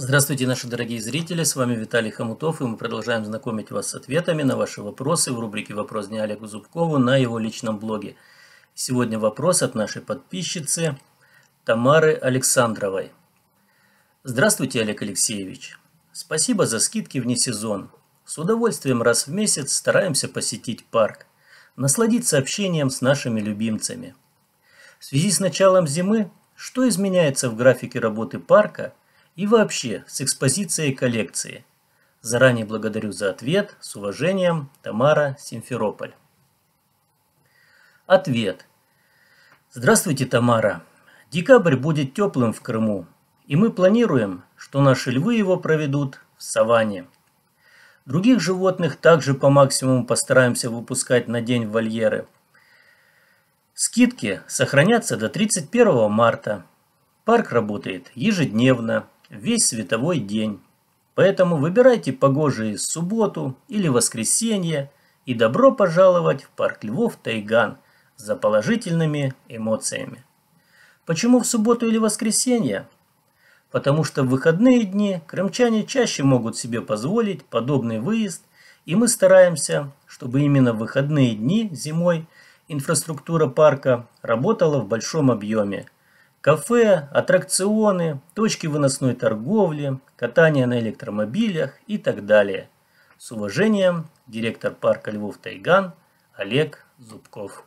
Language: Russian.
Здравствуйте, наши дорогие зрители, с вами Виталий Хомутов, и мы продолжаем знакомить вас с ответами на ваши вопросы в рубрике «Вопрос дня Олегу Зубкову» на его личном блоге. Сегодня вопрос от нашей подписчицы Тамары Александровой. Здравствуйте, Олег Алексеевич. Спасибо за скидки вне сезон. С удовольствием раз в месяц стараемся посетить парк, насладиться общением с нашими любимцами. В связи с началом зимы, что изменяется в графике работы парка – и вообще с экспозицией коллекции. Заранее благодарю за ответ. С уважением, Тамара Симферополь. Ответ. Здравствуйте, Тамара. Декабрь будет теплым в Крыму, и мы планируем, что наши львы его проведут в саванне. Других животных также по максимуму постараемся выпускать на день в вольеры. Скидки сохранятся до 31 марта. Парк работает ежедневно весь световой день. Поэтому выбирайте погожие субботу или воскресенье и добро пожаловать в парк Львов Тайган за положительными эмоциями. Почему в субботу или воскресенье? Потому что в выходные дни крымчане чаще могут себе позволить подобный выезд, и мы стараемся, чтобы именно в выходные дни зимой инфраструктура парка работала в большом объеме – Кафе, аттракционы, точки выносной торговли, катание на электромобилях и так далее. С уважением, директор парка Львов Тайган Олег Зубков.